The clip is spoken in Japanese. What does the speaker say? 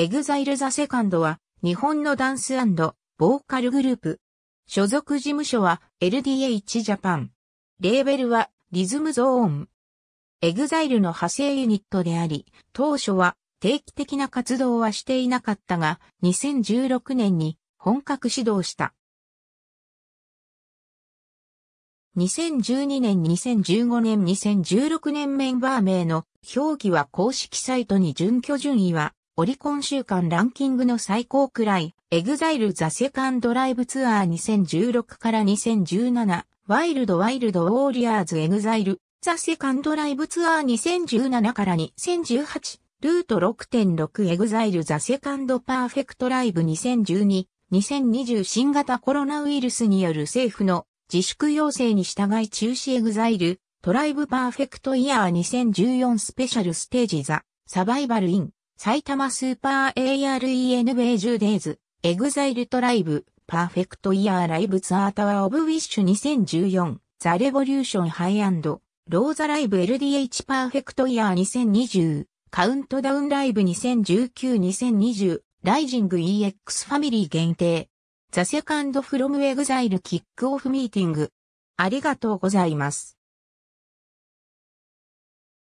エグザイルザセカンドは日本のダンスボーカルグループ。所属事務所は LDH ジャパン。レーベルはリズムゾーン。エグザイルの派生ユニットであり、当初は定期的な活動はしていなかったが、2016年に本格始動した。2012年、2015年、2016年メンバー名の表記は公式サイトに準拠順位はオリコン週間ランキングの最高くらい、EXILE The Second ア i v e Tour 2016から2017、ワイルドワイルドウォーリアーズ EXILE The Second ア i v e Tour 2017から2018、ルート6.6 EXILE The Second Perfect Live 2012、2020新型コロナウイルスによる政府の自粛要請に従い中止 EXILE トライブパーフェクトイヤー2014スペシャルステージザサバイバルイン埼玉スーパー ARENB10 デイズ、エグザイルトライブ、パーフェクトイヤーライブツアータワーオブウィッシュ2014、ザレボリューションハイアンド、ローザライブ LDH パーフェクトイヤー2020、カウントダウンライブ2019-2020、ライジング EX ファミリー限定、ザセカンドフロムエグザイルキックオフミーティング。ありがとうございます。